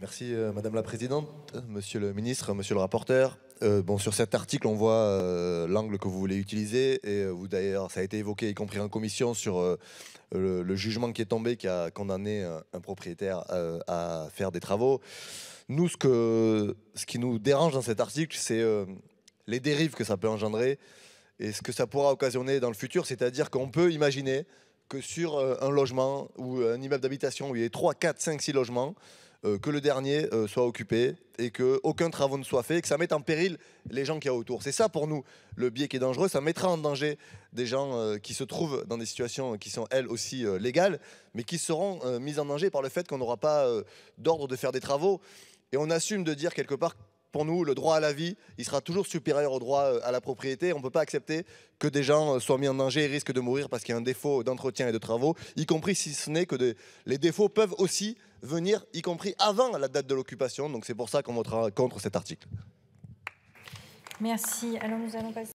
Merci euh, Madame la Présidente, Monsieur le Ministre, Monsieur le rapporteur. Euh, bon, sur cet article, on voit euh, l'angle que vous voulez utiliser et vous d'ailleurs, ça a été évoqué y compris en commission sur le, jugement qui est tombé qui a condamné un, propriétaire à faire des travaux. Nous, ce, que, ce qui nous dérange dans cet article, c'est les dérives que ça peut engendrer et ce que ça pourra occasionner dans le futur, c'est-à-dire qu'on peut imaginer que sur un logement ou un immeuble d'habitation où il y a 3, 4, 5, 6 logements, euh, que le dernier euh, soit occupé et que aucun travaux ne soit fait et que ça mette en péril les gens qui y a autour. C'est ça pour nous le biais qui est dangereux. Ça mettra en danger des gens euh, qui se trouvent dans des situations qui sont elles aussi légales, mais qui seront mises en danger par le fait qu'on n'aura pas d'ordre de faire des travaux. Et on assume de dire quelque part pour nous, le droit à la vie, il sera toujours supérieur au droit à la propriété. On ne peut pas accepter que des gens soient mis en danger et risquent de mourir parce qu'il y a un défaut d'entretien et de travaux, y compris si ce n'est que les défauts peuvent aussi venir, y compris avant la date de l'occupation. Donc c'est pour ça qu'on votera contre cet article. Merci. Alors nous allons passer.